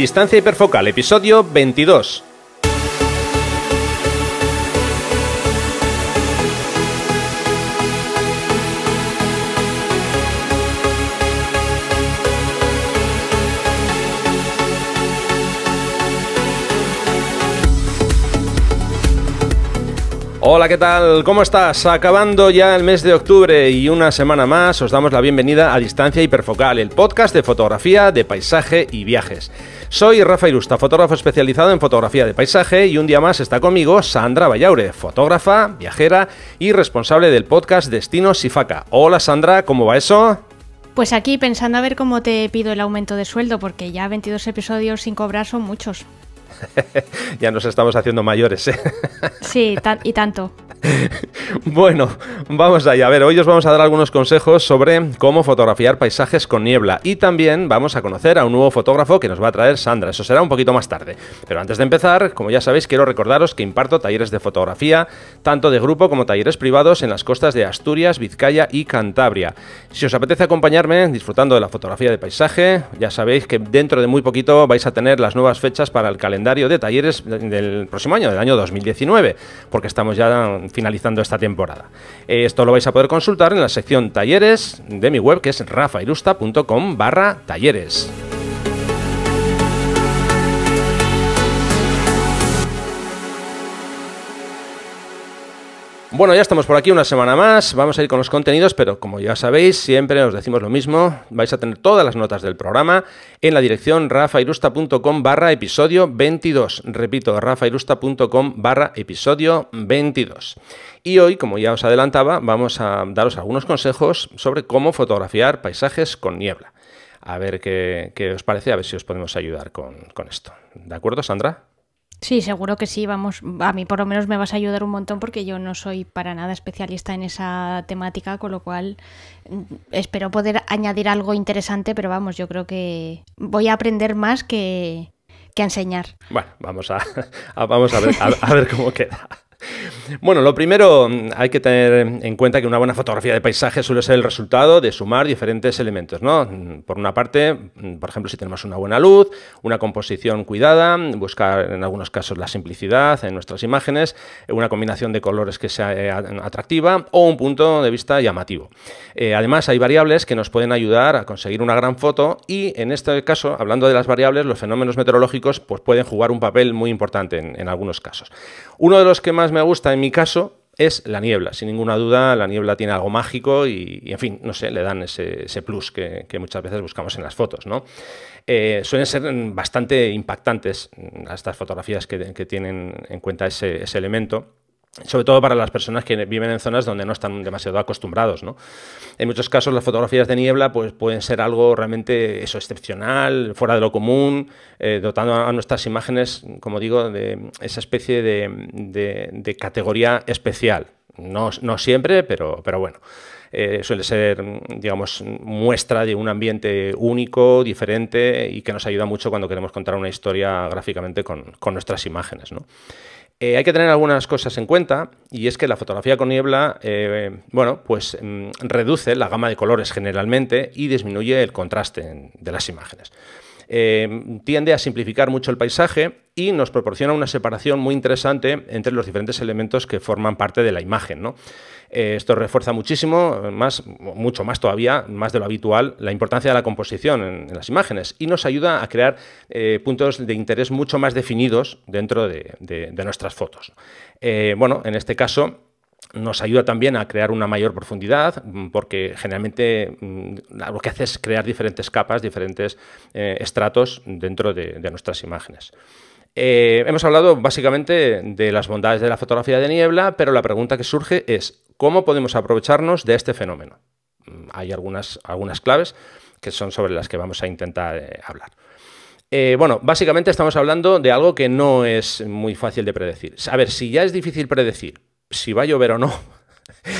Distancia Hiperfocal, episodio 22. Hola, ¿qué tal? ¿Cómo estás? Acabando ya el mes de octubre y una semana más os damos la bienvenida a Distancia Hiperfocal, el podcast de fotografía, de paisaje y viajes. Soy Rafael Irusta, fotógrafo especializado en fotografía de paisaje y un día más está conmigo Sandra Vallaure, fotógrafa, viajera y responsable del podcast Destino Sifaca. Hola Sandra, ¿cómo va eso? Pues aquí pensando a ver cómo te pido el aumento de sueldo porque ya 22 episodios sin cobrar son muchos. ya nos estamos haciendo mayores. ¿eh? sí, y tanto. Bueno, vamos allá. A ver, hoy os vamos a dar algunos consejos sobre cómo fotografiar paisajes con niebla. Y también vamos a conocer a un nuevo fotógrafo que nos va a traer Sandra. Eso será un poquito más tarde. Pero antes de empezar, como ya sabéis, quiero recordaros que imparto talleres de fotografía, tanto de grupo como talleres privados en las costas de Asturias, Vizcaya y Cantabria. Si os apetece acompañarme disfrutando de la fotografía de paisaje, ya sabéis que dentro de muy poquito vais a tener las nuevas fechas para el calendario calendario de talleres del próximo año, del año 2019, porque estamos ya finalizando esta temporada. Eh, esto lo vais a poder consultar en la sección talleres de mi web, que es rafailusta.com barra talleres. Bueno, ya estamos por aquí una semana más, vamos a ir con los contenidos, pero como ya sabéis, siempre os decimos lo mismo, vais a tener todas las notas del programa en la dirección rafairusta.com barra episodio 22. Repito, rafairusta.com barra episodio 22. Y hoy, como ya os adelantaba, vamos a daros algunos consejos sobre cómo fotografiar paisajes con niebla. A ver qué, os parece, a ver si os podemos ayudar con esto. ¿De acuerdo, Sandra? Sí, seguro que sí, vamos, a mí por lo menos me vas a ayudar un montón porque yo no soy para nada especialista en esa temática, con lo cual mm, espero poder añadir algo interesante, pero vamos, yo creo que voy a aprender más que, enseñar. Bueno, vamos a, vamos a ver, a ver cómo queda. Bueno, lo primero mm, hay que tener en cuenta que una buena fotografía de paisaje suele ser el resultado de sumar diferentes elementos, ¿no? Mm, por una parte, mm, por ejemplo, si tenemos una buena luz, una composición cuidada, buscar en algunos casos la simplicidad en nuestras imágenes, eh, una combinación de colores que sea eh, atractiva o un punto de vista llamativo. Eh, además, hay variables que nos pueden ayudar a conseguir una gran foto y en este caso, hablando de las variables, los fenómenos meteorológicos pues, pueden jugar un papel muy importante en, en algunos casos. Uno de los que más me gusta en mi caso es la niebla. Sin ninguna duda, la niebla tiene algo mágico y, en fin, no sé, le dan ese, plus que, muchas veces buscamos en las fotos, ¿no? Eh, suelen ser bastante impactantes mm, estas fotografías que, tienen en cuenta ese, ese elemento sobre todo para las personas que viven en zonas donde no están demasiado acostumbrados. En muchos casos las fotografías de niebla pues, pueden ser algo realmente eso, excepcional, fuera de lo común, eh, dotando a nuestras imágenes, como digo, de esa especie de, categoría especial. No, siempre, pero, pero bueno. Eh, suele ser, digamos, muestra de un ambiente único, diferente y que nos ayuda mucho cuando queremos contar una historia gráficamente con, nuestras imágenes. ¿no? Eh, hay que tener algunas cosas en cuenta y es que la fotografía con niebla, eh, bueno, pues mm, reduce la gama de colores generalmente y disminuye el contraste de las imágenes. Em, tiende a simplificar mucho el paisaje y nos proporciona una separación muy interesante entre los diferentes elementos que forman parte de la imagen. Eh, esto refuerza muchísimo, más, mucho más todavía, más de lo habitual, la importancia de la composición en, las imágenes y nos ayuda a crear eh, puntos de interés mucho más definidos dentro de nuestras fotos. Eh, bueno, en este caso, nos ayuda también a crear una mayor profundidad, mm, porque generalmente mm, lo que hace es crear diferentes capas, diferentes eh, estratos dentro de, nuestras imágenes. Eh, hemos hablado básicamente de las bondades de la fotografía de niebla, pero la pregunta que surge es, ¿cómo podemos aprovecharnos de este fenómeno? Mm, hay algunas, algunas claves que son sobre las que vamos a intentar eh, hablar. bueno, básicamente estamos hablando de algo que no es muy fácil de predecir. A ver, si ya es difícil predecir si va a llover o no.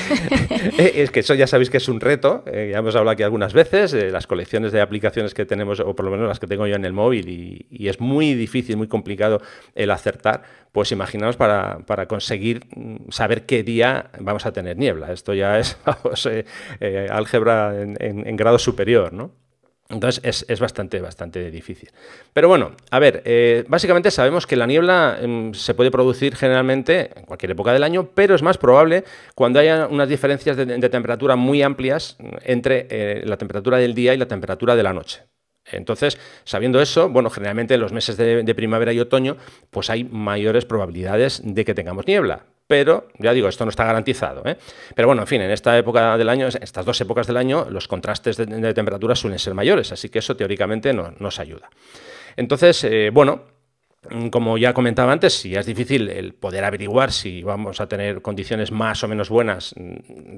Eh, es que eso ya sabéis que es un reto, eh, ya hemos hablado aquí algunas veces, eh, las colecciones de aplicaciones que tenemos, o por lo menos las que tengo yo en el móvil, y, es muy difícil, muy complicado el acertar, pues imaginaos para, conseguir mm, saber qué día vamos a tener niebla. Esto ya es álgebra en, en grado superior, ¿no? Entonces es, bastante, bastante difícil. Pero bueno, a ver, eh, básicamente sabemos que la niebla em, se puede producir generalmente en cualquier época del año, pero es más probable cuando haya unas diferencias de, temperatura muy amplias mm, entre eh, la temperatura del día y la temperatura de la noche. Entonces, sabiendo eso, bueno, generalmente en los meses de primavera y otoño, pues hay mayores probabilidades de que tengamos niebla pero ya digo, esto no está garantizado. ¿eh? Pero bueno, en fin, en esta época del año, estas dos épocas del año, los contrastes de, de temperatura suelen ser mayores, así que eso teóricamente no, nos ayuda. Entonces, eh, bueno, mm, como ya comentaba antes, si es difícil el poder averiguar si vamos a tener condiciones más o menos buenas mm,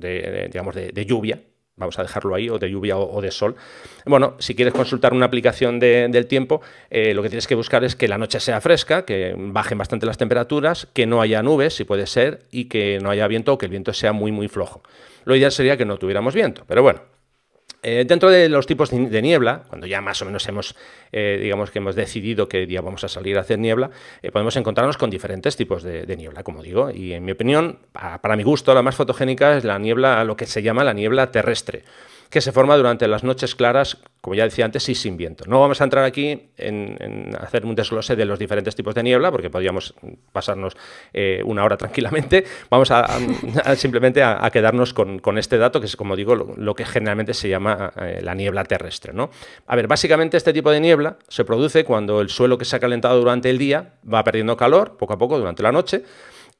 digamos, de, lluvia, vamos a dejarlo ahí, o de lluvia o, de sol. Bueno, si quieres consultar una aplicación de, del tiempo, eh, lo que tienes que buscar es que la noche sea fresca, que bajen bastante las temperaturas, que no haya nubes, si puede ser, y que no haya viento o que el viento sea muy, muy flojo. Lo ideal sería que no tuviéramos viento, pero bueno, eh, dentro de los tipos de niebla, cuando ya más o menos hemos, eh, digamos que hemos decidido que día vamos a salir a hacer niebla, eh, podemos encontrarnos con diferentes tipos de, niebla, como digo. Y en mi opinión, para, para mi gusto, la más fotogénica es la niebla, lo que se llama la niebla terrestre que se forma durante las noches claras, como ya decía antes, y sin viento. No vamos a entrar aquí en, hacer un desglose de los diferentes tipos de niebla, porque podríamos pasarnos eh, una hora tranquilamente. Vamos a, simplemente a, quedarnos con, este dato, que es, como digo, lo, que generalmente se llama eh, la niebla terrestre. ¿no? A ver, básicamente este tipo de niebla se produce cuando el suelo que se ha calentado durante el día va perdiendo calor poco a poco durante la noche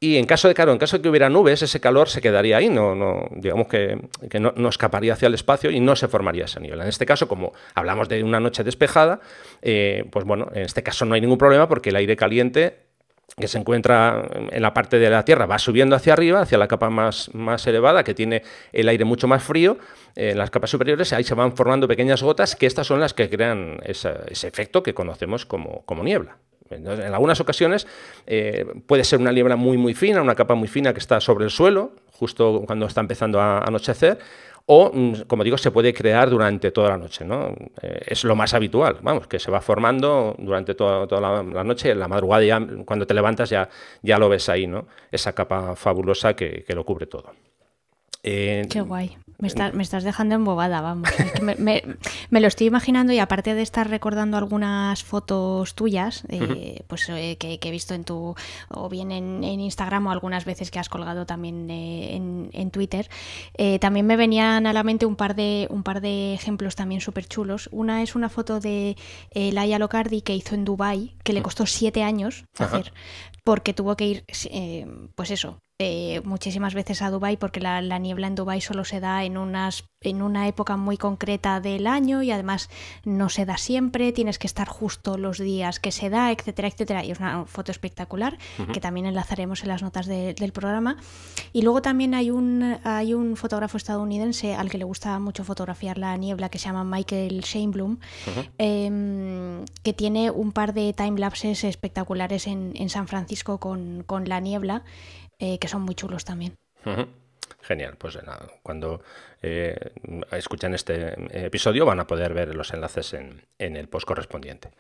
y en caso de, claro, en caso de que hubiera nubes, ese calor se quedaría ahí, no, digamos que, no, escaparía hacia el espacio y no se formaría esa niebla. En este caso, como hablamos de una noche despejada, eh, pues bueno, en este caso no hay ningún problema porque el aire caliente que se encuentra en la parte de la Tierra va subiendo hacia arriba, hacia la capa más, elevada, que tiene el aire mucho más frío, en eh, las capas superiores, ahí se van formando pequeñas gotas, que estas son las que crean ese efecto que conocemos como niebla en algunas ocasiones eh, puede ser una niebla muy, muy fina, una capa muy fina que está sobre el suelo, justo cuando está empezando a anochecer, o, mm, como digo, se puede crear durante toda la noche. ¿no? Eh, es lo más habitual, vamos, que se va formando durante toda, la, noche, en la madrugada cuando te levantas ya, ya lo ves ahí, ¿no? esa capa fabulosa que, lo cubre todo. Eh, Qué guay. Me, estás dejando embobada, vamos. me, lo estoy imaginando y aparte de estar recordando algunas fotos tuyas, eh, pues eh, que, he visto en tu, o bien en, Instagram o algunas veces que has colgado también en, Twitter, eh, también me venían a la mente un par de, un par de ejemplos también súper chulos. Una es una foto de Laia Locardi que hizo en Dubai que le costó siete años hacer, porque tuvo que ir, pues eso, eh, muchísimas veces a Dubai porque la, niebla en Dubai solo se da en, unas, en una época muy concreta del año y además no se da siempre, tienes que estar justo los días que se da, etcétera, etcétera. Y es una foto espectacular que también enlazaremos en las notas del programa. Y luego también hay un, hay un fotógrafo estadounidense al que le gusta mucho fotografiar la niebla que se llama Michael Sheinblum, em, que tiene un par de time lapses espectaculares en, San Francisco con, con la niebla. Eh, que son muy chulos también. Genial, pues nada, cuando eh, escuchen este eh, episodio van a poder ver los enlaces en, el post correspondiente.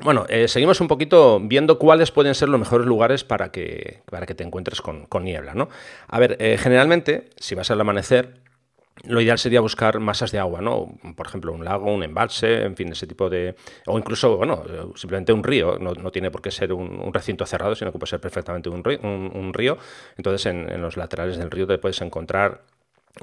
Bueno, eh, seguimos un poquito viendo cuáles pueden ser los mejores lugares para que, para que te encuentres con, niebla, A ver, generalmente, si vas al amanecer, lo ideal sería buscar masas de agua, ¿no? Por ejemplo, un lago, un embalse, en fin, ese tipo de... O incluso, bueno, simplemente un río. No, tiene por qué ser un, recinto cerrado, sino que puede ser perfectamente un río. río. Entonces, en, en, los laterales del río te puedes encontrar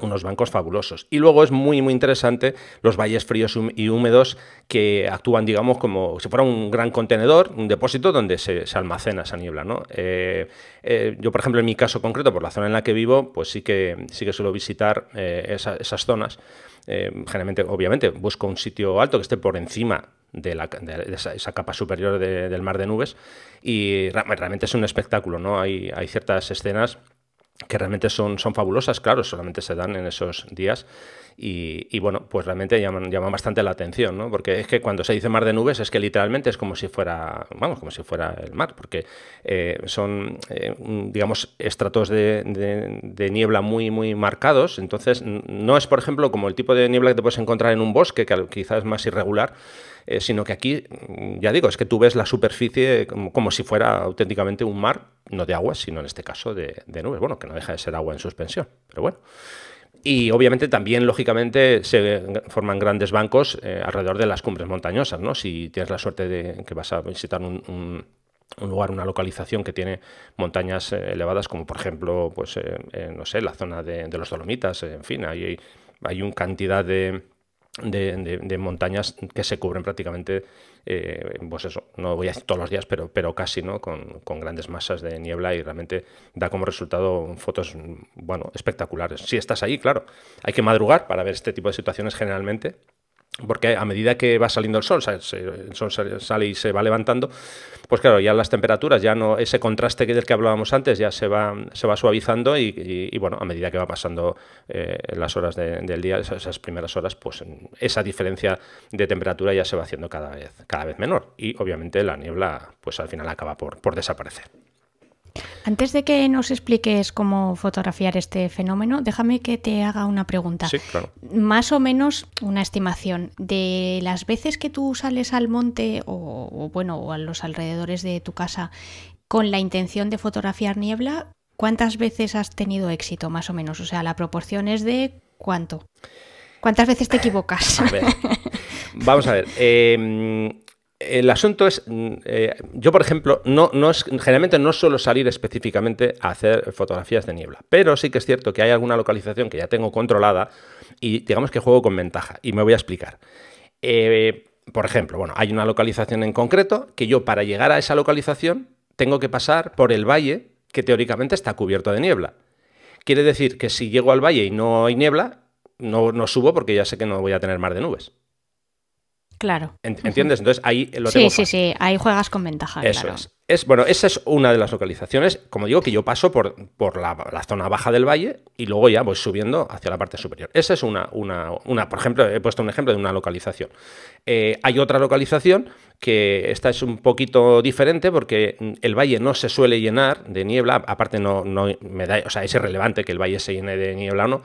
unos bancos fabulosos. Y luego es muy, muy interesante los valles fríos y húmedos que actúan, digamos, como si fuera un gran contenedor, un depósito donde se, almacena esa niebla. ¿no? Eh, eh, yo, por ejemplo, en mi caso concreto, por la zona en la que vivo, pues sí que, sí que suelo visitar eh, esas zonas. generalmente, obviamente, busco un sitio alto que esté por encima de, esa, capa superior del mar de nubes y realmente es un espectáculo, ¿no? Hay, hay ciertas escenas que realmente son, son fabulosas, claro, solamente se dan en esos días. Y, bueno, pues realmente llaman, bastante la atención, ¿no? Porque es que cuando se dice mar de nubes es que literalmente es como si fuera, vamos, como si fuera el mar, porque eh, son, eh, digamos, estratos de, niebla muy, muy marcados. Entonces, no es, por ejemplo, como el tipo de niebla que te puedes encontrar en un bosque, que quizás es más irregular, eh, sino que aquí, ya digo, es que tú ves la superficie como, si fuera auténticamente un mar, no de agua, sino en este caso de, nubes, bueno, que no deja de ser agua en suspensión, pero bueno. Y obviamente también, lógicamente, se forman grandes bancos eh, alrededor de las cumbres montañosas, ¿no? Si tienes la suerte de que vas a visitar un, lugar, una localización que tiene montañas eh, elevadas, como por ejemplo, pues, no sé, la zona de, los Dolomitas, en fin, hay, hay una cantidad de, de, montañas que se cubren prácticamente, eh, pues eso, no voy a decir todos los días, pero, pero casi, ¿no? Con, grandes masas de niebla y realmente da como resultado fotos, bueno, espectaculares. Si estás ahí, claro, hay que madrugar para ver este tipo de situaciones generalmente, porque a medida que va saliendo el sol, el sol sale y se va levantando, pues claro, ya las temperaturas, ya no ese contraste del que hablábamos antes, ya se va, se va suavizando y, bueno, a medida que va pasando eh, las horas del día, esas primeras horas, pues esa diferencia de temperatura ya se va haciendo cada vez, cada vez menor y obviamente la niebla, pues al final acaba por, por desaparecer. Antes de que nos expliques cómo fotografiar este fenómeno, déjame que te haga una pregunta. Sí, claro. Más o menos una estimación de las veces que tú sales al monte o, bueno, a los alrededores de tu casa con la intención de fotografiar niebla, ¿cuántas veces has tenido éxito más o menos? O sea, la proporción es de cuánto. ¿Cuántas veces te equivocas? vamos a ver. Em, el asunto es, mm, eh, yo por ejemplo, no, es, generalmente no suelo salir específicamente a hacer fotografías de niebla, pero sí que es cierto que hay alguna localización que ya tengo controlada y digamos que juego con ventaja y me voy a explicar. Eh, por ejemplo, bueno, hay una localización en concreto que yo para llegar a esa localización tengo que pasar por el valle que teóricamente está cubierto de niebla. Quiere decir que si llego al valle y no hay niebla, no subo porque ya sé que no voy a tener mar de nubes. Claro. ¿Entiendes? Entonces ahí lo Sí, sí, sí, ahí juegas con ventaja. Eso es. bueno, esa es una de las localizaciones, como digo, que yo paso por, por la, zona baja del valle y luego ya voy subiendo hacia la parte superior. Esa es una, una, una por ejemplo, he puesto un ejemplo de una localización. Eh, hay otra localización que esta es un poquito diferente porque el valle no se suele llenar de niebla, aparte no, no me da, o sea, es irrelevante que el valle se llene de niebla o no,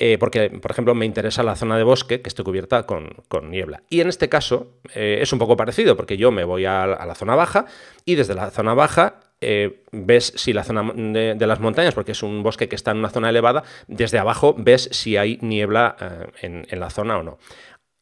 eh, porque, por ejemplo, me interesa la zona de bosque que esté cubierta con, niebla. Y en este caso eh, es un poco parecido, porque yo me voy a, la zona baja y desde la zona baja eh, ves si la zona de, las montañas, porque es un bosque que está en una zona elevada, desde abajo ves si hay niebla en, la zona o no.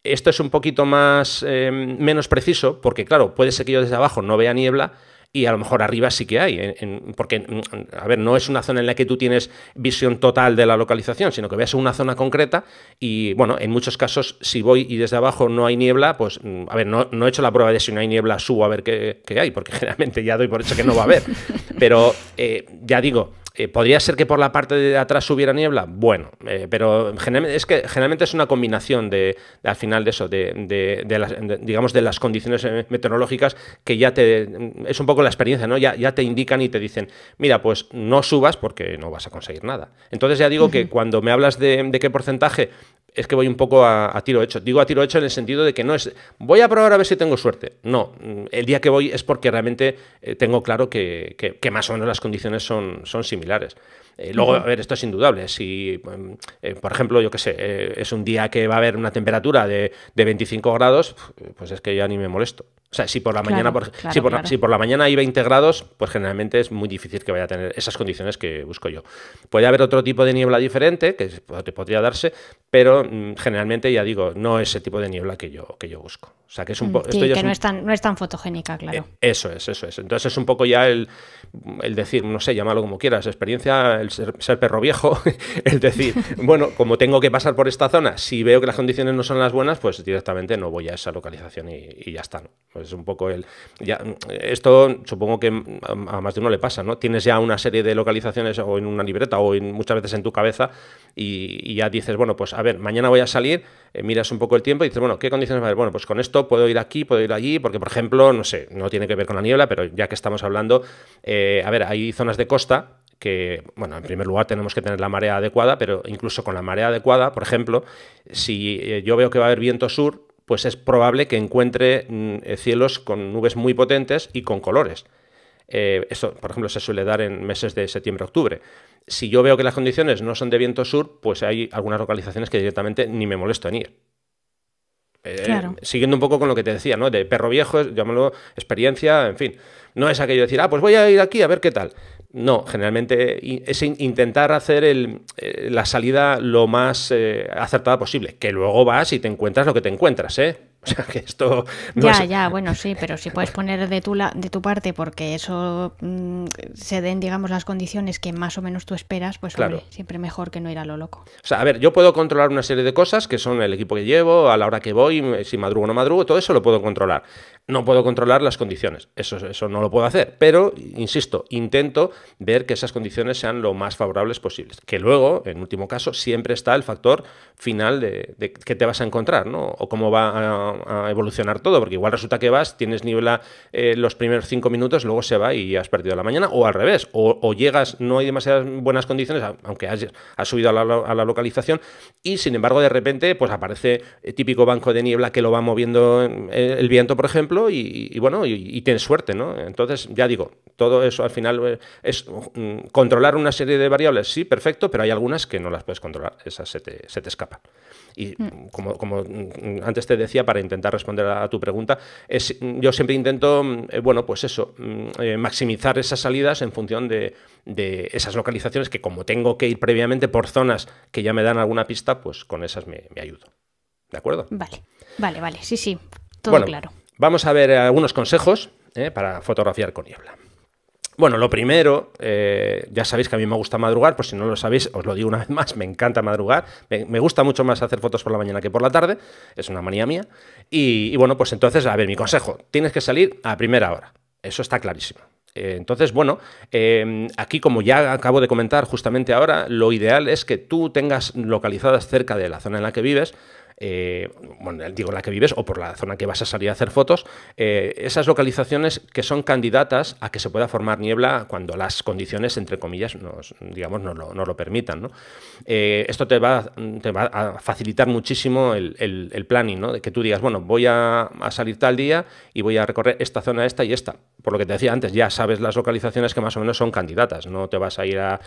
Esto es un poquito más menos preciso, porque claro, puede ser que yo desde abajo no vea niebla, y a lo mejor arriba sí que hay, porque, mm, a ver, no es una zona en la que tú tienes visión total de la localización, sino que veas una zona concreta y, bueno, en muchos casos, si voy y desde abajo no hay niebla, pues, mm, a ver, no, he hecho la prueba de si no hay niebla, subo a ver qué, hay, porque generalmente ya doy por hecho que no va a haber. Pero, eh, ya digo, eh, ¿Podría ser que por la parte de atrás hubiera niebla? Bueno, eh, pero generalmente es, que, generalmente es una combinación de, al final de eso, de, las, digamos, de las condiciones eh, meteorológicas que ya te... Mm, es un poco la experiencia, ¿no? Ya, te indican y te dicen, mira, pues no subas porque no vas a conseguir nada. Entonces ya digo que cuando me hablas de, qué porcentaje es que voy un poco a, tiro hecho. Digo a tiro hecho en el sentido de que no es voy a probar a ver si tengo suerte. No, el día que voy es porque realmente eh, tengo claro que, que, más o menos las condiciones son, son similares. Eh, luego, a ver, esto es indudable. Si, em, eh, por ejemplo, yo qué sé, es un día que va a haber una temperatura de, de 25 grados, pues es que ya ni me molesto. O sea, si por la mañana, por, si, por mañana hay 20 grados, pues generalmente es muy difícil que vaya a tener esas condiciones que busco yo. Puede haber otro tipo de niebla diferente que podría darse, pero mm, generalmente, ya digo, no es tipo de niebla que yo, que yo busco. O sea, que es un mm, poco. Sí, que no, es tan, fotogénica, eh, claro. eso es, eso es. Entonces es un poco ya el, el decir, no sé, llámalo como quieras, experiencia, el ser, perro viejo, el decir, bueno, como tengo que pasar por esta zona, si veo que las condiciones no son las buenas, pues directamente no voy a esa localización y, ya está. ¿no? es un poco el. Ya, esto supongo que a, más de uno le pasa, ¿no? Tienes ya una serie de localizaciones o en una libreta o muchas veces en tu cabeza y, ya dices, bueno, pues a ver, mañana voy a salir, eh, miras un poco el tiempo y dices, bueno, ¿qué condiciones va a haber? Bueno, pues con esto puedo ir aquí, puedo ir allí, porque por ejemplo, no sé, no tiene que ver con la niebla, pero ya que estamos hablando, eh, a ver, hay zonas de costa que, bueno, en primer lugar tenemos que tener la marea adecuada, pero incluso con la marea adecuada, por ejemplo, si eh, yo veo que va a haber viento sur, pues es probable que encuentre mm, cielos con nubes muy potentes y con colores. Eh, esto, por ejemplo, se suele dar en meses de septiembre-octubre. Si yo veo que las condiciones no son de viento sur, pues hay algunas localizaciones que directamente ni me molesto en ir. Eh, siguiendo un poco con lo que te decía, ¿no? De perro viejo, llámalo experiencia, en fin. No es aquello de decir, ah, pues voy a ir aquí a ver qué tal. No, generalmente es intentar hacer eh, la salida lo más acertada posible, que luego vas y te encuentras lo que te encuentras, ¿eh? O sea, que esto... ya, ya, bueno, sí, pero si puedes poner de tu, la, de tu parte porque eso mm, se den, digamos, las condiciones que más o menos tú esperas, pues claro. siempre mejor que no ir a lo loco. O sea, a ver, yo puedo controlar una serie de cosas que son el equipo que llevo, a la hora que voy, si madrugo o no madrugo, todo eso lo puedo controlar. No puedo controlar las condiciones, eso, eso no lo puedo hacer, pero, insisto, intento ver que esas condiciones sean lo más favorables posibles. Que luego, en último caso, siempre está el factor final de, qué que te vas a encontrar, ¿no? O cómo va ah, a, evolucionar todo, porque igual resulta que vas, tienes niebla eh, los primeros cinco minutos, luego se va y has perdido la mañana, o al revés, o, llegas, no hay demasiadas buenas condiciones, aunque has, subido a la, localización, y sin embargo de repente pues aparece el eh, típico banco de niebla que lo va moviendo eh, el viento, por ejemplo, y, bueno, y, tienes suerte, ¿no? Entonces, ya digo, todo eso al final es mm, controlar una serie de variables, sí, perfecto, pero hay algunas que no las puedes controlar, esas se te, se te escapan. Y mm. como, como mm, antes te decía, para intentar responder a tu pregunta, es, yo siempre intento, mm, eh, bueno, pues eso, mm, eh, maximizar esas salidas en función de, esas localizaciones que como tengo que ir previamente por zonas que ya me dan alguna pista, pues con esas me, ayudo. ¿De acuerdo? Vale, vale, vale, sí, sí, todo claro. Vamos a ver algunos consejos eh, para fotografiar con niebla. Bueno, lo primero, eh, ya sabéis que a mí me gusta madrugar, pues si no lo sabéis, os lo digo una vez más, me encanta madrugar, me, gusta mucho más hacer fotos por la mañana que por la tarde, es una manía mía. Y, bueno, pues entonces, a ver, mi consejo, tienes que salir a primera hora, eso está clarísimo. Eh, entonces, bueno, eh, aquí como ya acabo de comentar justamente ahora, lo ideal es que tú tengas localizadas cerca de la zona en la que vives eh, bueno, digo la que vives o por la zona que vas a salir a hacer fotos, eh, esas localizaciones que son candidatas a que se pueda formar niebla cuando las condiciones, entre comillas, nos, digamos, no lo, permitan. Eh, esto te va, a facilitar muchísimo el, planning, de que tú digas, bueno, voy a, salir tal día y voy a recorrer esta zona, esta y esta. Por lo que te decía antes, ya sabes las localizaciones que más o menos son candidatas, no te vas a ir a,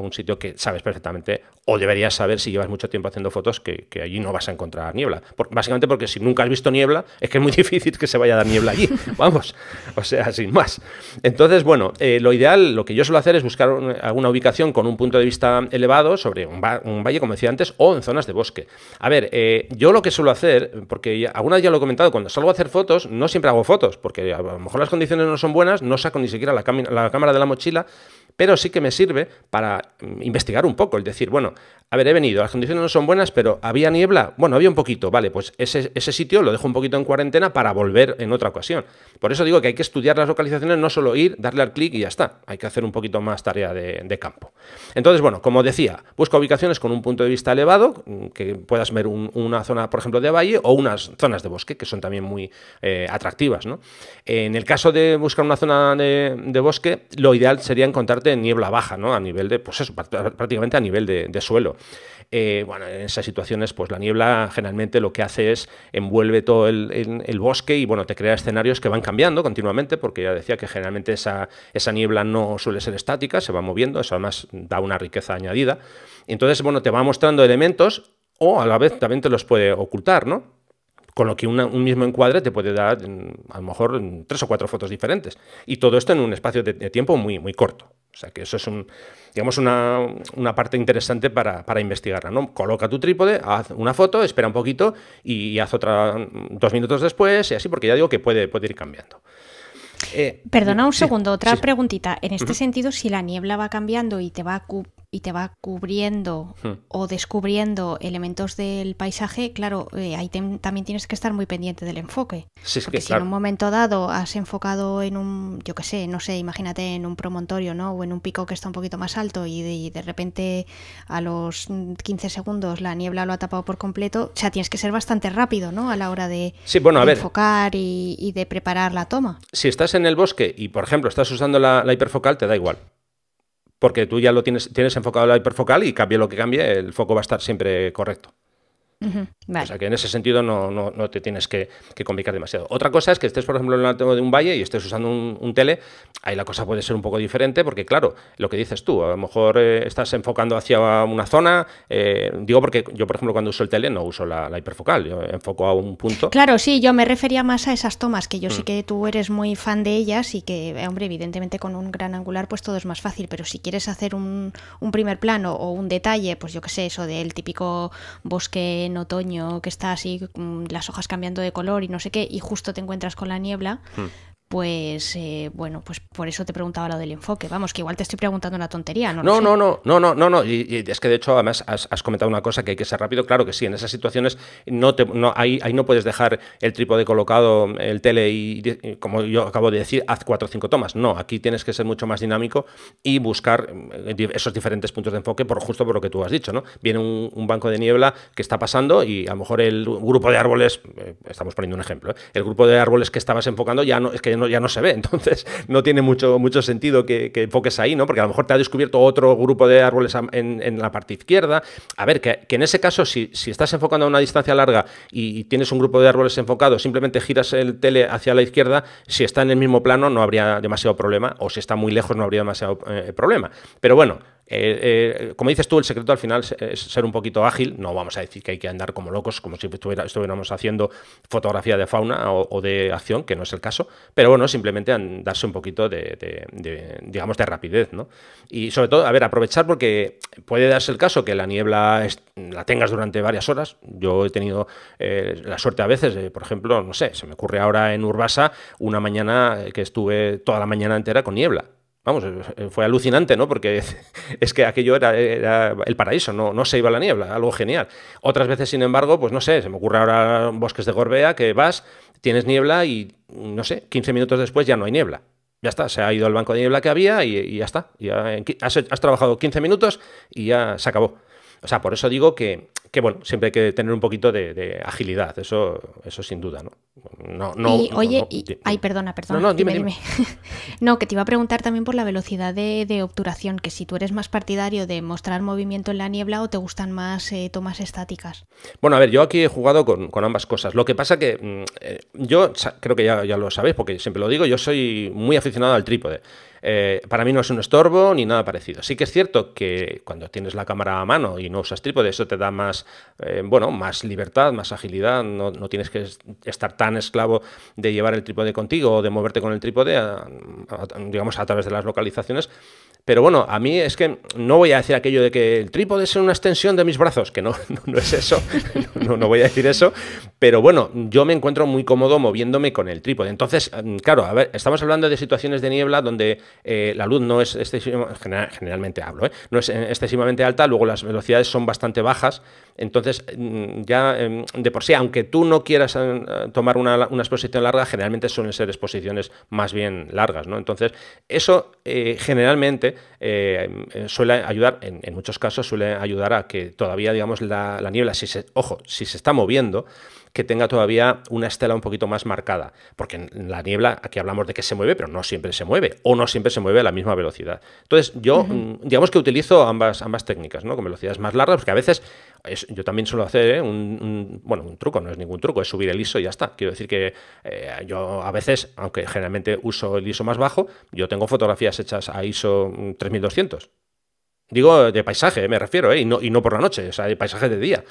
un sitio que sabes perfectamente o deberías saber si llevas mucho tiempo haciendo fotos que allí no vas a encontrar niebla. básicamente porque si nunca has visto niebla, es que es muy difícil que se vaya a dar niebla allí. Vamos, o sea, sin más. Entonces, bueno, eh, lo ideal, lo que yo suelo hacer es buscar alguna ubicación con un punto de vista elevado sobre un, valle, como decía antes, o en zonas de bosque. A ver, eh, yo lo que suelo hacer, porque alguna vez ya lo he comentado, cuando salgo a hacer fotos, no siempre hago fotos, porque a lo mejor las condiciones no son buenas, no saco ni siquiera la cámara de la mochila pero sí que me sirve para mm, investigar un poco, es decir, bueno, a ver, he venido, las condiciones no son buenas, pero había niebla, bueno, había un poquito, vale, pues ese, sitio lo dejo un poquito en cuarentena para volver en otra ocasión. Por eso digo que hay que estudiar las localizaciones, no solo ir, darle al clic y ya está, hay que hacer un poquito más tarea de, campo. Entonces, bueno, como decía, busca ubicaciones con un punto de vista elevado, mm, que puedas ver una zona, por ejemplo, de valle o unas zonas de bosque, que son también muy eh, atractivas. En el caso de buscar una zona de, de bosque, lo ideal sería encontrar de niebla baja, ¿no? A nivel de, pues eso, prácticamente a nivel de, suelo. Eh, bueno, en esas situaciones, pues la niebla generalmente lo que hace es envuelve todo el, bosque y, bueno, te crea escenarios que van cambiando continuamente, porque ya decía que generalmente esa, niebla no suele ser estática, se va moviendo, eso además da una riqueza añadida. Entonces, bueno, te va mostrando elementos o a la vez también te los puede ocultar, ¿no? Con lo que un mismo encuadre te puede dar mm, a lo mejor mm, tres o cuatro fotos diferentes. Y todo esto en un espacio de, tiempo muy, muy corto. O sea que eso es un, digamos una, una parte interesante para, investigarla. ¿no? Coloca tu trípode, haz una foto, espera un poquito y, haz otra mm, dos minutos después y así, porque ya digo que puede, puede ir cambiando. Eh, Perdona un segundo, otra preguntita. En este sentido, si la niebla va cambiando y te va a y te va cubriendo hmm. o descubriendo elementos del paisaje, claro, eh, ahí también tienes que estar muy pendiente del enfoque. si en un momento dado has enfocado en un, yo qué sé, no sé, imagínate en un promontorio, ¿no? O en un pico que está un poquito más alto y de, repente a los 15 segundos la niebla lo ha tapado por completo, o sea, tienes que ser bastante rápido, ¿no? A la hora de, enfocar y, de preparar la toma. Si estás en el bosque y, por ejemplo, estás usando la hiperfocal, te da igual porque tú ya lo tienes, tienes enfocado la hiperfocal y cambie lo que cambie, el foco va a estar siempre correcto. O sea que en ese sentido no, te tienes que, que, complicar demasiado. Otra cosa es que estés, por ejemplo, en el de un valle y estés usando un, tele, ahí la cosa puede ser un poco diferente porque, claro, lo que dices tú, a lo mejor eh, estás enfocando hacia una zona, eh, digo porque yo, por ejemplo, cuando uso el tele no uso la, hiperfocal, yo enfoco a un punto. Claro, sí, yo me refería más a esas tomas, que yo sé sí mm. que tú eres muy fan de ellas y que, eh, hombre, evidentemente con un gran angular pues todo es más fácil, pero si quieres hacer un, un primer plano o un detalle, pues yo qué sé, eso del típico bosque otoño, que está así, mm, las hojas cambiando de color y no sé qué, y justo te encuentras con la niebla, hmm pues eh, bueno, pues por eso te preguntaba lo del enfoque. Vamos, que igual te estoy preguntando una tontería, ¿no? No, no, no, no, no, no, Y, es que de hecho, además, has, comentado una cosa que hay que ser rápido. Claro que sí, en esas situaciones no te, no, ahí, ahí no puedes dejar el trípode colocado, el tele y, como yo acabo de decir, haz cuatro o cinco tomas. No, aquí tienes que ser mucho más dinámico y buscar eh, esos diferentes puntos de enfoque, por justo por lo que tú has dicho, ¿no? Viene un, banco de niebla que está pasando y a lo mejor el grupo de árboles, eh, estamos poniendo un ejemplo, el grupo de árboles que estabas enfocando ya no, es que ya no, se ve. Entonces, no tiene mucho, mucho sentido que, enfoques ahí, ¿no? Porque a lo mejor te ha descubierto otro grupo de árboles en, la parte izquierda. A ver, que, en ese caso, si, estás enfocando a una distancia larga y, tienes un grupo de árboles enfocado, simplemente giras el tele hacia la izquierda, si está en el mismo plano no habría demasiado problema, o si está muy lejos no habría demasiado eh, problema. Pero bueno, eh, eh, como dices tú, el secreto al final es ser un poquito ágil. No vamos a decir que hay que andar como locos, como si estuviera, estuviéramos haciendo fotografía de fauna o, de acción, que no es el caso. Pero bueno, simplemente andarse un poquito de, digamos, de rapidez, ¿no? Y sobre todo, a ver, aprovechar porque puede darse el caso que la niebla la tengas durante varias horas. Yo he tenido eh, la suerte a veces, por ejemplo, no sé, se me ocurre ahora en Urbasa una mañana que estuve toda la mañana entera con niebla vamos, eh, fue alucinante, ¿no? Porque es que aquello era, el paraíso, no, se iba la niebla, algo genial. Otras veces, sin embargo, pues no sé, se me ocurre ahora bosques de Gorbea que vas, tienes niebla y, no sé, 15 minutos después ya no hay niebla. Ya está, se ha ido al banco de niebla que había y, ya está. has, has, trabajado 15 minutos y ya se acabó. O sea, por eso digo que, bueno, siempre hay que tener un poquito de, agilidad, eso, eso sin duda, ¿no? No, Y, oye, ay, perdona, perdona. No, no, dime, no, que te iba a preguntar también por la velocidad de, obturación, que si tú eres más partidario de mostrar movimiento en la niebla o te gustan más eh, tomas estáticas. Bueno, a ver, yo aquí he jugado con, ambas cosas. Lo que pasa que mm, eh, yo creo que ya, ya lo sabéis, porque siempre lo digo, yo soy muy aficionado al trípode. Eh, para mí no es un estorbo ni nada parecido. Sí que es cierto que cuando tienes la cámara a mano y no usas trípode, eso te da más, eh, bueno, más libertad, más agilidad, no, tienes que estar tan esclavo de llevar el trípode contigo o de moverte con el trípode, digamos, a través de las localizaciones, pero bueno, a mí es que no voy a decir aquello de que el trípode es una extensión de mis brazos, que no, no, es eso, no, no, voy a decir eso, pero bueno, yo me encuentro muy cómodo moviéndome con el trípode. Entonces, mm, claro, a ver, estamos hablando de situaciones de niebla donde eh, la luz no es excesivamente, generalmente hablo, ¿eh? no es eh, excesivamente alta, luego las velocidades son bastante bajas, entonces mm, ya em, de por sí, aunque tú no quieras tomar una, una exposición larga, generalmente suelen ser exposiciones más bien largas, ¿no? Entonces, eso generalmente eh, suele ayudar, en, muchos casos suele ayudar a que todavía, digamos, la, niebla, si se, ojo, si se está moviendo, que tenga todavía una estela un poquito más marcada, porque en la niebla aquí hablamos de que se mueve, pero no siempre se mueve, o no siempre se mueve a la misma velocidad. Entonces, yo mm, digamos que utilizo ambas, ambas técnicas, ¿no? Con velocidades más largas, porque a veces yo también suelo hacer ¿eh? un, bueno, un truco, no es ningún truco, es subir el ISO y ya está. Quiero decir que eh, yo a veces, aunque generalmente uso el ISO más bajo, yo tengo fotografías hechas a ISO 3200. Mm, Digo, de paisaje, eh, me refiero, y, no, y no por la noche, o sea, de paisaje de día.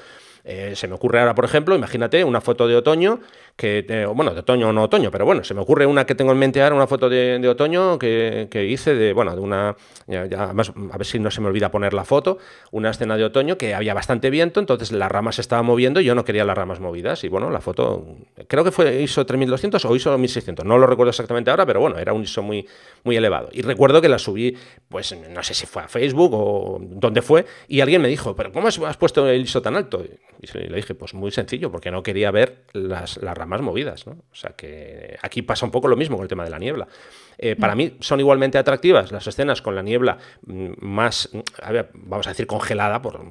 se me ocurre ahora, por ejemplo, imagínate una foto de otoño eh, bueno, de otoño o no otoño, pero bueno, se me ocurre una que tengo en mente ahora, una foto de, otoño que, hice de, bueno, de una, a ver si no se me olvida poner la foto, una escena de otoño que había bastante viento, entonces las ramas se estaban moviendo y yo no quería las ramas movidas y bueno, la foto, creo que fue ISO 3200 o ISO 1600, no lo recuerdo exactamente ahora, pero bueno, era un ISO muy, muy elevado. Y recuerdo que la subí, pues no sé si fue a Facebook o dónde fue, y alguien me dijo, pero ¿cómo has puesto el ISO tan alto? Y le dije, pues muy sencillo, porque no quería ver las, las ramas más movidas, O sea que aquí pasa un poco lo mismo con el tema de la niebla. Eh, para mí son igualmente atractivas las escenas con la niebla mm, más, mm, vamos a decir, congelada, por,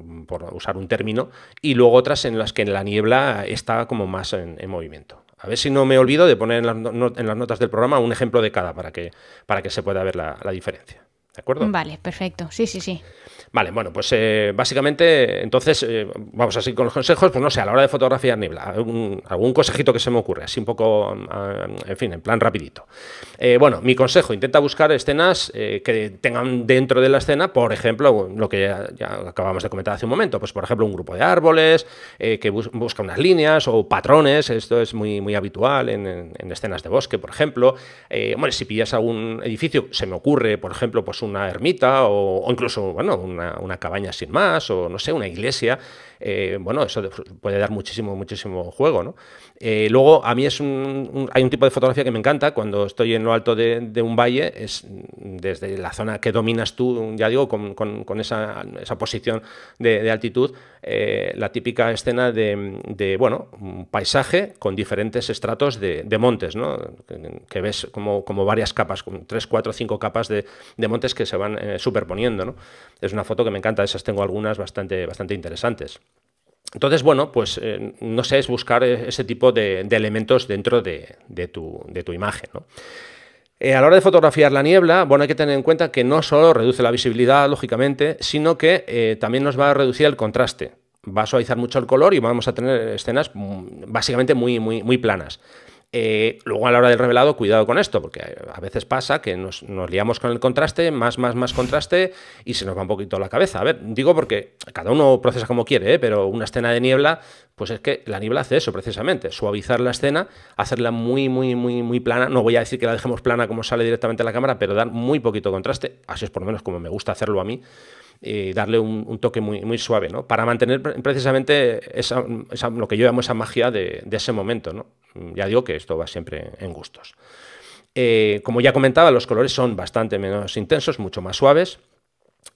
usar un término, y luego otras en las que la niebla está como más en, movimiento. A ver si no me olvido de poner en las, notas del programa un ejemplo de cada para que, para que se pueda ver la, la diferencia. ¿De acuerdo? Vale, perfecto. Sí, sí, sí. Vale, bueno, pues eh, básicamente, entonces, eh, vamos vamos seguir con los consejos, pues no sé, a la hora de fotografía niebla, algún, algún consejito que se me ocurre, así un poco, ah, en fin, en plan rapidito. Eh, bueno, mi consejo, intenta buscar escenas que tengan dentro de la escena, por ejemplo, lo que ya, acabamos de comentar hace un momento, pues por ejemplo, un grupo de árboles, que busca unas líneas o patrones, esto es muy, muy habitual en, escenas de bosque, por ejemplo. Bueno, si pillas algún edificio, se me ocurre, por ejemplo, pues una ermita o, o incluso, bueno, una una, cabaña sin más, o no sé, una iglesia. Eh, bueno, eso puede dar muchísimo, muchísimo juego, eh, luego, a mí es hay un tipo de fotografía que me encanta cuando estoy en lo alto de, un valle, es desde la zona que dominas tú, ya digo, con, con, esa, posición de, altitud, eh, la típica escena de, bueno, un paisaje con diferentes estratos de, montes, Que, ves como, como, varias capas, con tres, cuatro, cinco capas de, montes que se van superponiendo, ¿no? Es una, foto que me encanta, esas tengo algunas bastante, bastante interesantes. Entonces, bueno, pues eh, no sé, es buscar ese tipo de, elementos dentro de, tu, imagen. Eh, a la hora de fotografiar la niebla, bueno, hay que tener en cuenta que no solo reduce la visibilidad, lógicamente, sino que eh, también nos va a reducir el contraste. Va a suavizar mucho el color y vamos a tener escenas mm, básicamente muy, muy, muy planas. Eh, luego a la hora del revelado, cuidado con esto, porque a veces pasa que nos, liamos con el contraste, más, más, más contraste, y se nos va un poquito la cabeza. A ver, digo porque cada uno procesa como quiere, ¿eh? pero una escena de niebla, pues es que la niebla hace eso precisamente, suavizar la escena, hacerla muy, muy, muy, muy plana. No voy a decir que la dejemos plana como sale directamente a la cámara, pero dar muy poquito contraste, así es por lo menos como me gusta hacerlo a mí. Y darle un, toque muy, muy suave, ¿no? Para mantener precisamente lo que yo llamo esa magia de ese momento, ¿no? Mm, ya digo que esto va siempre en gustos. Eh, como ya comentaba, los colores son bastante menos intensos, mucho más suaves.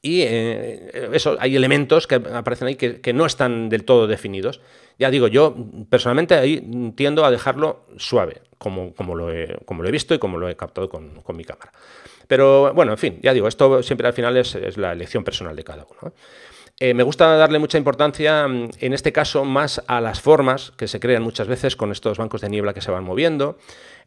Y eh, eso, hay elementos que aparecen ahí que, no están del todo definidos. Ya digo, yo personalmente ahí tiendo a dejarlo suave, como, como, lo, he, como lo he visto y como lo he captado con, con, mi cámara. Pero bueno, en fin, ya digo, esto siempre al final es, es la elección personal de cada uno. Eh, me gusta darle mucha importancia, mm, en este caso, más a las formas que se crean muchas veces con estos bancos de niebla que se van moviendo.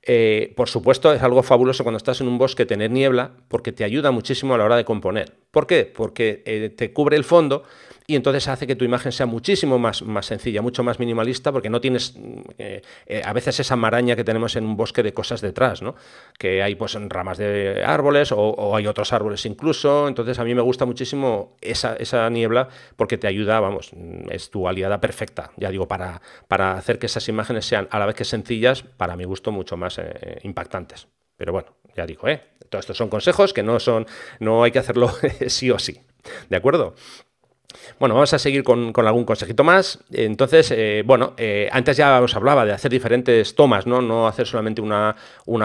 Eh, por supuesto, es algo fabuloso cuando estás en un bosque tener niebla porque te ayuda muchísimo a la hora de componer. ¿Por qué? Porque eh, te cubre el fondo, y entonces hace que tu imagen sea muchísimo más, más sencilla, mucho más minimalista, porque no tienes eh, eh, a veces esa maraña que tenemos en un bosque de cosas detrás, ¿no? Que hay pues ramas de árboles o, hay otros árboles incluso, entonces a mí me gusta muchísimo esa, niebla porque te ayuda, vamos, es tu aliada perfecta, ya digo, para, para hacer que esas imágenes sean a la vez que sencillas, para mi gusto, mucho más eh, impactantes. Pero bueno, ya digo, ¿eh? Todos estos son consejos que no son, no hay que hacerlo sí o sí. ¿De acuerdo? Bueno, vamos a seguir con, algún consejito más. Entonces, eh, bueno, eh, antes ya os hablaba de hacer diferentes tomas, ¿no? No hacer solamente una,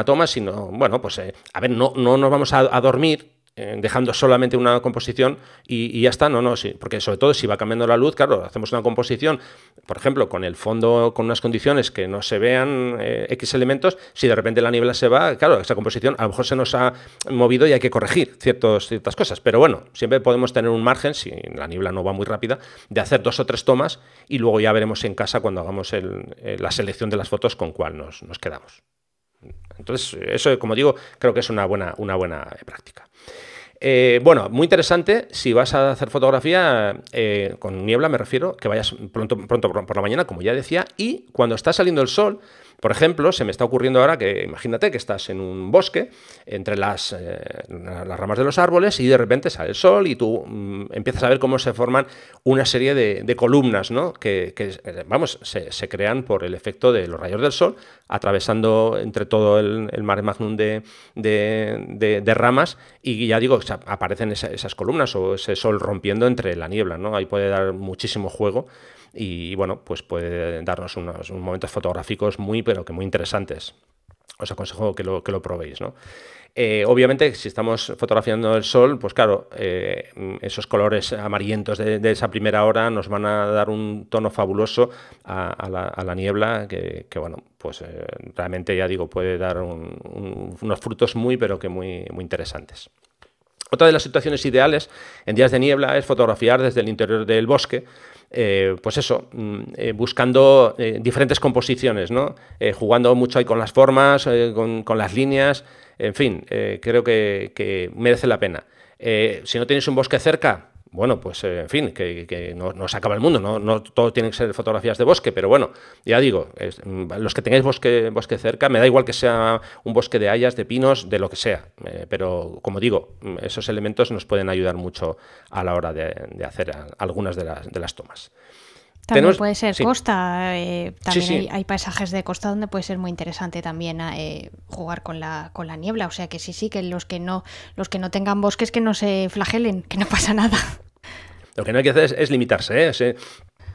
toma, sino, bueno, pues, eh, a ver, no, no nos vamos a dormir eh, dejando solamente una composición y, ya está, no, no, sí, porque sobre todo si va cambiando la luz, claro, hacemos una composición, por ejemplo, con el fondo, con unas condiciones que no se vean eh, X elementos, si de repente la niebla se va, claro, esa composición a lo mejor se nos ha movido y hay que corregir ciertas cosas, pero bueno, siempre podemos tener un margen, si la niebla no va muy rápida, de hacer dos o tres tomas y luego ya veremos en casa cuando hagamos eh, la selección de las fotos con cuál nos quedamos. Entonces, eso, como digo, creo que es una buena, una buena eh, práctica. Eh, bueno, muy interesante, si vas a hacer fotografía eh, con niebla, me refiero, que vayas pronto, pronto por la mañana, como ya decía, y cuando está saliendo el sol, por ejemplo, se me está ocurriendo ahora que imagínate que estás en un bosque, entre las, eh, ramas de los árboles, y de repente sale el sol y tú mm, empiezas a ver cómo se forman una serie de, columnas, ¿no? Que, vamos, se, crean por el efecto de los rayos del sol, atravesando entre todo el, mar magnum de, ramas, y ya digo, aparecen esas, columnas o ese sol rompiendo entre la niebla, ¿no? Ahí puede dar muchísimo juego y bueno, pues puede darnos unos, momentos fotográficos muy, pero que muy interesantes os aconsejo que lo, que lo probéis. ¿no? Eh, obviamente, si estamos fotografiando el sol, pues claro, eh, esos colores amarillentos de, esa primera hora nos van a dar un tono fabuloso a, la, niebla, que, bueno, pues eh, realmente ya digo, puede dar unos frutos muy, pero que muy, muy interesantes. Otra de las situaciones ideales en días de niebla es fotografiar desde el interior del bosque, eh, pues eso, mm, eh, buscando eh, diferentes composiciones, jugando mucho ahí con las formas, con, las líneas, en fin, creo que, que, merece la pena. si no tienes un bosque cerca, bueno, pues eh, en fin, que, no, se acaba el mundo, no, no todo tiene que ser fotografías de bosque, pero bueno, ya digo, mm, los que tengáis bosque, bosque cerca, me da igual que sea un bosque de hayas, de pinos, de lo que sea, eh, pero como digo, mm, esos elementos nos pueden ayudar mucho a la hora de, de hacer algunas de las, de las tomas. También puede ser costa, eh, también Hay, paisajes de costa donde puede ser muy interesante también eh, jugar con la, con la niebla, o sea que sí, sí, que los que no, los que no tengan bosques que no se flagelen, que no pasa nada. Lo que no hay que hacer es, limitarse, ¿eh?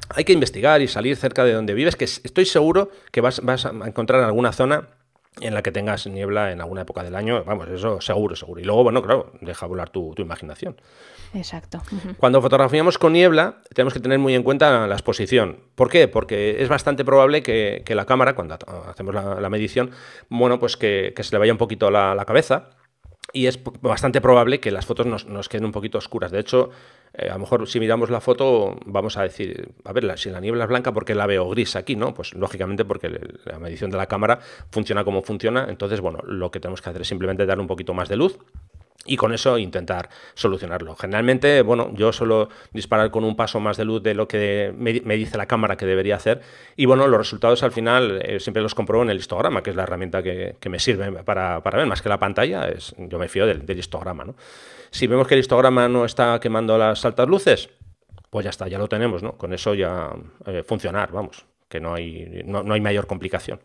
hay que investigar y salir cerca de donde vives, que estoy seguro que vas, vas a encontrar alguna zona en la que tengas niebla en alguna época del año, vamos, eso seguro, seguro. Y luego, bueno, claro, deja volar tu, tu imaginación. Exacto. Cuando fotografiamos con niebla, tenemos que tener muy en cuenta la exposición. ¿Por qué? Porque es bastante probable que, la cámara, cuando hacemos la, medición, bueno, pues que, se le vaya un poquito la, la cabeza y es bastante probable que las fotos nos, queden un poquito oscuras. De hecho, eh, a lo mejor si miramos la foto vamos a decir, a ver, si la niebla es blanca, porque la veo gris aquí? ¿no? Pues lógicamente porque la medición de la cámara funciona como funciona. Entonces, bueno, lo que tenemos que hacer es simplemente dar un poquito más de luz y con eso intentar solucionarlo. Generalmente, bueno, yo suelo disparar con un paso más de luz de lo que me, dice la cámara que debería hacer y bueno, los resultados al final eh, siempre los compruebo en el histograma, que es la herramienta que, que me sirve para, para, ver, más que la pantalla, es, yo me fío del, del histograma. ¿no? Si vemos que el histograma no está quemando las altas luces, pues ya está, ya lo tenemos, ¿no? Con eso ya eh, funcionar, vamos, que no hay, no, no hay mayor complicación.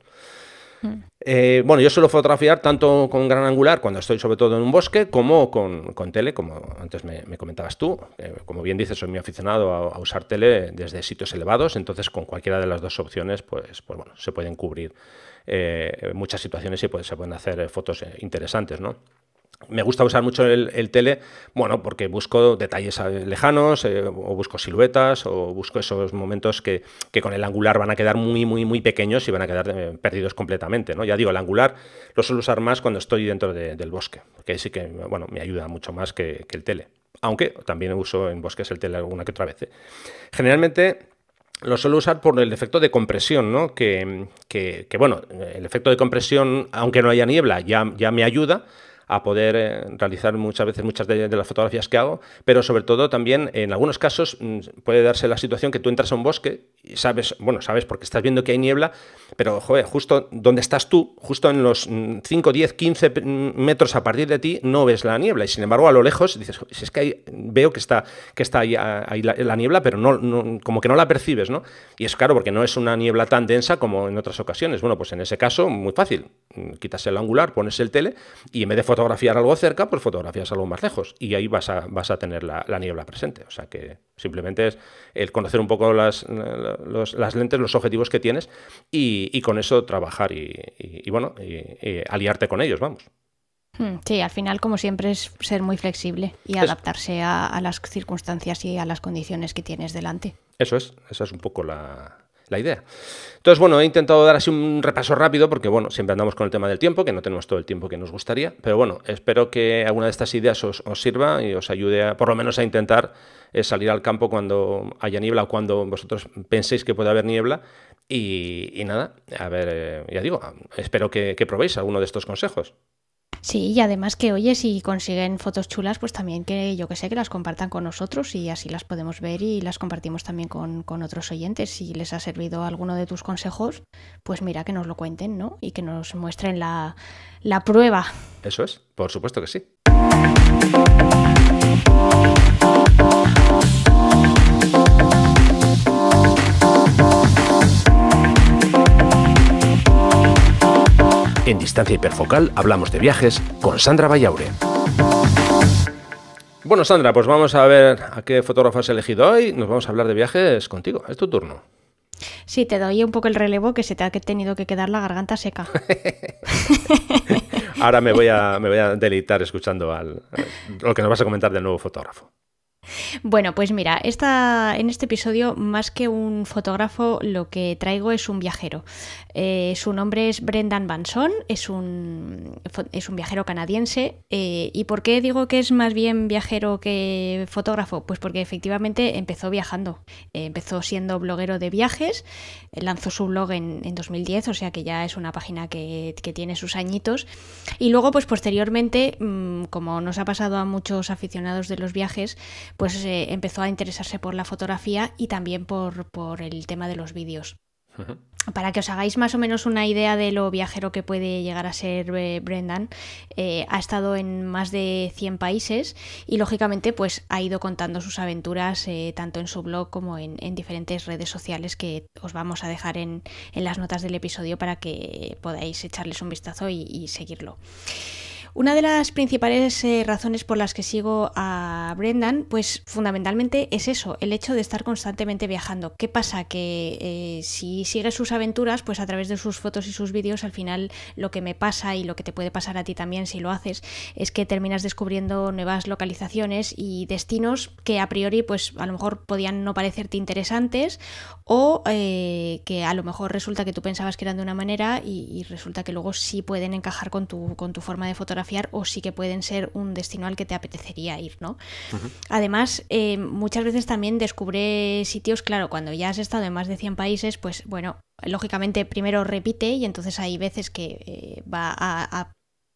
Eh, bueno, yo suelo fotografiar tanto con gran angular, cuando estoy sobre todo en un bosque, como con, tele, como antes me, comentabas tú. Eh, como bien dices, soy muy aficionado a, usar tele desde sitios elevados, entonces con cualquiera de las dos opciones, pues, pues bueno, se pueden cubrir eh, muchas situaciones y pues, se pueden hacer fotos interesantes, ¿no? Me gusta usar mucho el, tele, bueno, porque busco detalles eh, lejanos, eh, o busco siluetas, o busco esos momentos que, con el angular van a quedar muy, muy, muy pequeños y van a quedar eh, perdidos completamente, ¿no? Ya digo, el angular lo suelo usar más cuando estoy dentro del bosque, que sí que, bueno, me ayuda mucho más que, el tele. Aunque también uso en bosques el tele alguna que otra vez. Generalmente lo suelo usar por el efecto de compresión, ¿no? Que, bueno, el efecto de compresión, aunque no haya niebla, ya, ya me ayuda, a poder eh, realizar muchas veces muchas de, las fotografías que hago, pero sobre todo también en algunos casos mm, puede darse la situación que tú entras a un bosque y sabes, bueno, sabes porque estás viendo que hay niebla, pero joder, justo donde estás tú, justo en los 5, 10, 15 metros a partir de ti, no ves la niebla y sin embargo a lo lejos dices, si es que veo que está, que está ahí, la, niebla, pero como que no la percibes, ¿no? Y es claro, porque no es una niebla tan densa como en otras ocasiones. Bueno, pues en ese caso, muy fácil, mm, quitas el angular, pones el tele y en vez de fotografiar algo cerca, pues fotografías algo más lejos y ahí vas a, vas a tener la, niebla presente. O sea que simplemente es el conocer un poco las, lentes, los objetivos que tienes y, con eso trabajar y, bueno, aliarte con ellos, vamos. Hmm, sí, al final, como siempre, es ser muy flexible y adaptarse a, a las circunstancias y a las condiciones que tienes delante. Eso es, esa es un poco la, la idea. Entonces, bueno, he intentado dar así un repaso rápido porque, bueno, siempre andamos con el tema del tiempo, que no tenemos todo el tiempo que nos gustaría, pero bueno, espero que alguna de estas ideas os, sirva y os ayude a, por lo menos a intentar eh, salir al campo cuando haya niebla o cuando vosotros penséis que puede haber niebla. Y, nada, a ver, eh, ya digo, espero que probéis alguno de estos consejos. Sí, y además que, oye, si consiguen fotos chulas, pues también que yo que sé, que las compartan con nosotros y así las podemos ver y las compartimos también con, otros oyentes. Si les ha servido alguno de tus consejos, pues mira que nos lo cuenten, ¿no? Y que nos muestren la prueba. Eso es, por supuesto que sí. En Distancia Hiperfocal hablamos de viajes con Sandra Vallaure. Bueno, Sandra, pues vamos a ver a qué fotógrafo has elegido hoy. Nos vamos a hablar de viajes contigo. Es tu turno. Sí, te doy un poco el relevo que se te ha tenido que quedar la garganta seca. Ahora me voy a, me deleitar escuchando al, lo que nos vas a comentar del nuevo fotógrafo. Bueno, pues mira, en este episodio, más que un fotógrafo, lo que traigo es un viajero. Eh, su nombre es Brendan Banson, es un, es un viajero canadiense. Eh, ¿Y por qué digo que es más bien viajero que fotógrafo? Pues porque efectivamente empezó viajando. Eh, empezó siendo bloguero de viajes, lanzó su blog en, 2010, o sea que ya es una página que, tiene sus añitos. Y luego, pues posteriormente, mm, como nos ha pasado a muchos aficionados de los viajes, pues eh, empezó a interesarse por la fotografía y también por, el tema de los vídeos. Para que os hagáis más o menos una idea de lo viajero que puede llegar a ser eh, Brendan, eh, ha estado en más de 100 países y lógicamente pues ha ido contando sus aventuras tanto en su blog como en, diferentes redes sociales que os vamos a dejar en, las notas del episodio para que podáis echarles un vistazo y seguirlo. Una de las principales eh, razones por las que sigo a Brendan, pues fundamentalmente es eso, el hecho de estar constantemente viajando. ¿Qué pasa? Que eh, si sigues sus aventuras, pues a través de sus fotos y sus vídeos, al final lo que me pasa y lo que te puede pasar a ti también si lo haces, es que terminas descubriendo nuevas localizaciones y destinos que a priori, pues a lo mejor podían no parecerte interesantes o eh, que a lo mejor resulta que tú pensabas que eran de una manera y, resulta que luego sí pueden encajar con tu, con tu forma de fotografía o sí que pueden ser un destino al que te apetecería ir, ¿no? Además, eh, muchas veces también descubre sitios, claro, cuando ya has estado en más de 100 países, pues bueno, lógicamente primero repite y entonces hay veces que eh, va a,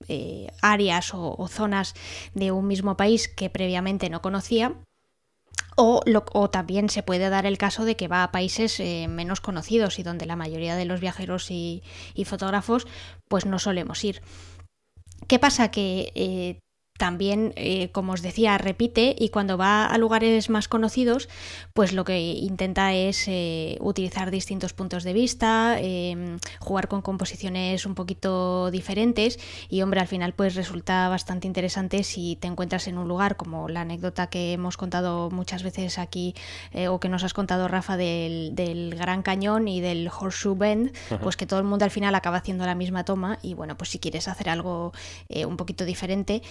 eh, áreas o, zonas de un mismo país que previamente no conocía. O, también se puede dar el caso de que va a países menos conocidos y donde la mayoría de los viajeros y, y, fotógrafos pues no solemos ir. ¿Qué pasa? Que eh, también, eh, como os decía, repite y cuando va a lugares más conocidos, pues lo que intenta es eh, utilizar distintos puntos de vista, em, jugar con composiciones un poquito diferentes y, hombre, al final pues resulta bastante interesante si te encuentras en un lugar como la anécdota que hemos contado muchas veces aquí eh, o que nos has contado, Rafa, del, Gran Cañón y del Horseshoe Bend, pues que todo el mundo al final acaba haciendo la misma toma y, bueno, pues si quieres hacer algo un poquito diferente,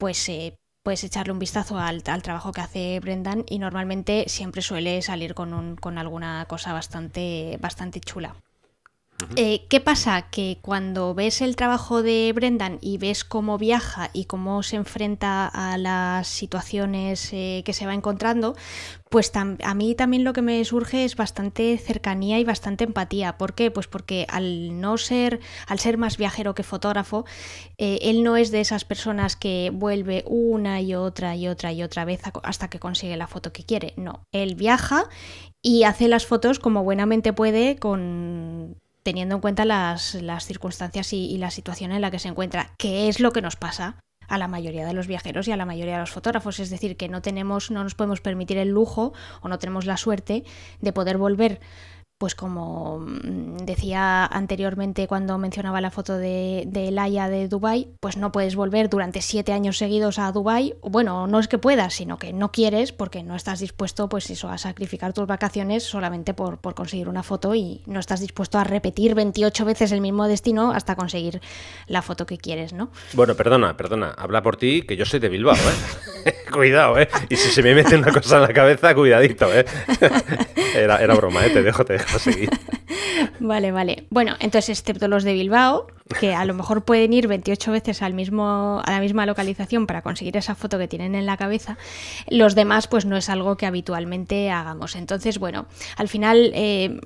pues eh, puedes echarle un vistazo al, trabajo que hace Brendan y normalmente siempre suele salir con, con alguna cosa bastante, bastante chula. Eh, ¿Qué pasa? Que cuando ves el trabajo de Brendan y ves cómo viaja y cómo se enfrenta a las situaciones eh, que se va encontrando, pues a mí también lo que me surge es bastante cercanía y bastante empatía. ¿Por qué? Pues porque al no ser, al ser más viajero que fotógrafo, eh, él no es de esas personas que vuelve una y otra y otra y otra vez hasta que consigue la foto que quiere. No, él viaja y hace las fotos como buenamente puede con teniendo en cuenta las, circunstancias y, la situación en la que se encuentra, que es lo que nos pasa a la mayoría de los viajeros y a la mayoría de los fotógrafos, es decir, que no tenemos, no nos podemos permitir el lujo o no tenemos la suerte de poder volver pues como mm, decía anteriormente cuando mencionaba la foto de, de Laia de Dubai, pues no puedes volver durante siete años seguidos a Dubai. Bueno, no es que puedas, sino que no quieres porque no estás dispuesto, pues eso, a sacrificar tus vacaciones solamente por, conseguir una foto y no estás dispuesto a repetir 28 veces el mismo destino hasta conseguir la foto que quieres, ¿no? Bueno, perdona, perdona, habla por ti, que yo soy de Bilbao, ¿eh? Cuidado, ¿eh? Y si se me mete una cosa en la cabeza, cuidadito, ¿eh? era, era broma, ¿eh? Te dejo, te dejo. vale, vale. Bueno, entonces, excepto los de Bilbao, que a lo mejor pueden ir 28 veces al mismo, a la misma localización para conseguir esa foto que tienen en la cabeza, los demás pues no es algo que habitualmente hagamos. Entonces, bueno, al final eh,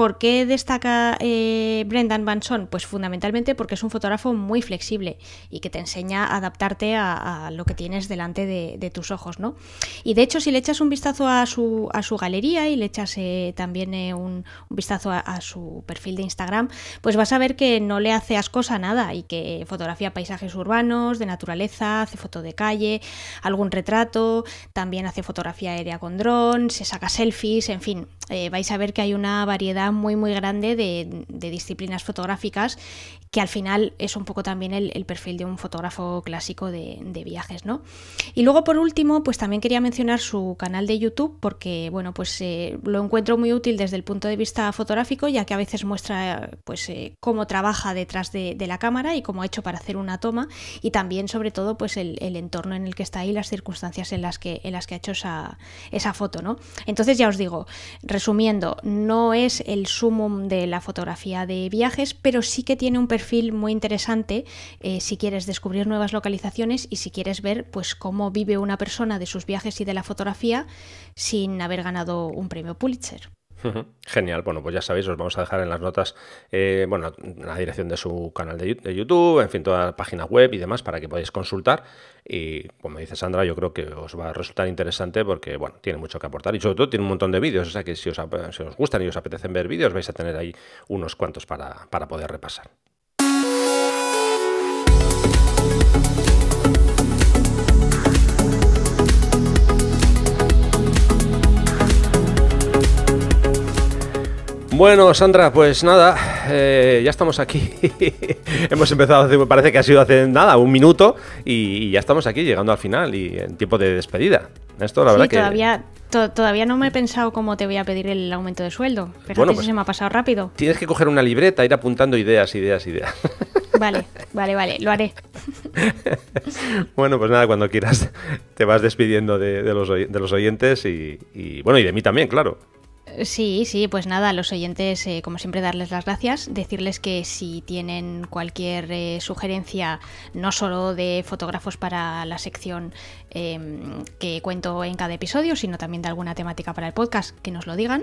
¿Por qué destaca eh, Brendan Banson? Pues fundamentalmente porque es un fotógrafo muy flexible y que te enseña a adaptarte a, lo que tienes delante de, tus ojos, ¿no? Y de hecho, si le echas un vistazo a su, galería y le echas eh, también eh, un, vistazo a, su perfil de Instagram, pues vas a ver que no le hace ascos a nada y que fotografía paisajes urbanos, de naturaleza, hace foto de calle, algún retrato, también hace fotografía aérea con dron, se saca selfies, en fin, vais a ver que hay una variedad muy muy grande de, disciplinas fotográficas que al final es un poco también el, perfil de un fotógrafo clásico de, viajes, ¿no? Y luego por último, pues también quería mencionar su canal de YouTube porque, bueno, pues eh, lo encuentro muy útil desde el punto de vista fotográfico, ya que a veces muestra, pues, eh, cómo trabaja detrás de, la cámara y cómo ha hecho para hacer una toma y también, sobre todo, pues el, entorno en el que está ahí, las circunstancias en las que, en las que ha hecho esa, esa foto, ¿no? Entonces ya os digo, resumiendo, no es el sumum de la fotografía de viajes, pero sí que tiene un perfil muy interesante eh, si quieres descubrir nuevas localizaciones y si quieres ver pues, cómo vive una persona de sus viajes y de la fotografía sin haber ganado un premio Pulitzer. Genial, bueno, pues ya sabéis, os vamos a dejar en las notas, eh, bueno, la dirección de su canal de YouTube, en fin, toda la página web y demás para que podáis consultar. Y como dice Sandra, yo creo que os va a resultar interesante porque, bueno, tiene mucho que aportar y sobre todo tiene un montón de vídeos, o sea que si os, os gustan y os apetecen ver vídeos, vais a tener ahí unos cuantos para, para poder repasar. Bueno, Sandra, pues nada, eh, ya estamos aquí. Hemos empezado, hace, parece que ha sido hace nada, un minuto, y, ya estamos aquí, llegando al final y en tiempo de despedida. Esto, la verdad que. todavía no me he pensado cómo te voy a pedir el aumento de sueldo. Pero bueno, pues se me ha pasado rápido. Tienes que coger una libreta, ir apuntando ideas, ideas, ideas. Vale, vale, vale, lo haré. bueno, pues nada, cuando quieras te vas despidiendo de, los, oyentes y, y, bueno, y de mí también, claro. Sí, sí, pues nada, a los oyentes, eh, como siempre, darles las gracias, decirles que si tienen cualquier eh, sugerencia, no solo de fotógrafos para la sección em, que cuento en cada episodio, sino también de alguna temática para el podcast, que nos lo digan,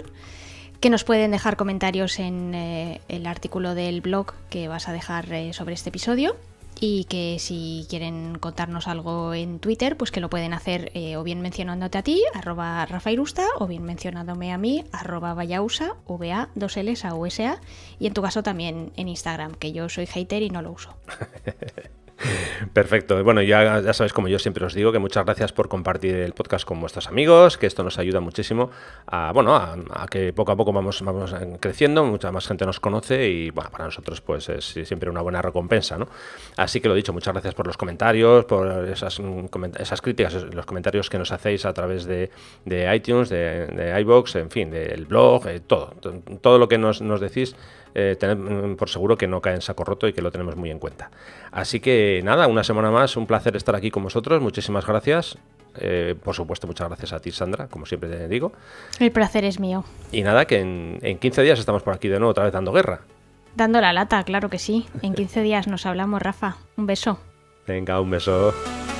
que nos pueden dejar comentarios en eh, el artículo del blog que vas a dejar sobre este episodio y que si quieren contarnos algo en Twitter, pues que lo pueden hacer eh, o bien mencionándote a ti, arroba rafairusta, o bien mencionándome a mí, arroba a va, dos L's a USA, y en tu caso también en Instagram, que yo soy hater y no lo uso. Perfecto. Bueno, ya, ya sabéis, como yo siempre os digo, que muchas gracias por compartir el podcast con vuestros amigos, que esto nos ayuda muchísimo a, bueno, a, que poco a poco vamos, eh, creciendo, mucha más gente nos conoce y para nosotros pues es siempre una buena recompensa, ¿no? Así que lo dicho, muchas gracias por los comentarios, por esas, mm, críticas, los comentarios que nos hacéis a través de, iTunes, de, de iBox, en fin, del blog, eh, todo. Todo lo que nos decís eh, mm, por seguro que no cae en saco roto y que lo tenemos muy en cuenta. Así que nada, una semana más, un placer estar aquí con vosotros, muchísimas gracias. Eh, por supuesto, muchas gracias a ti, Sandra, como siempre te digo. El placer es mío. Y nada, que en 15 días estamos por aquí de nuevo, otra vez dando guerra. Dando la lata, claro que sí. En 15 días nos hablamos, Rafa. Un beso. Venga, un beso.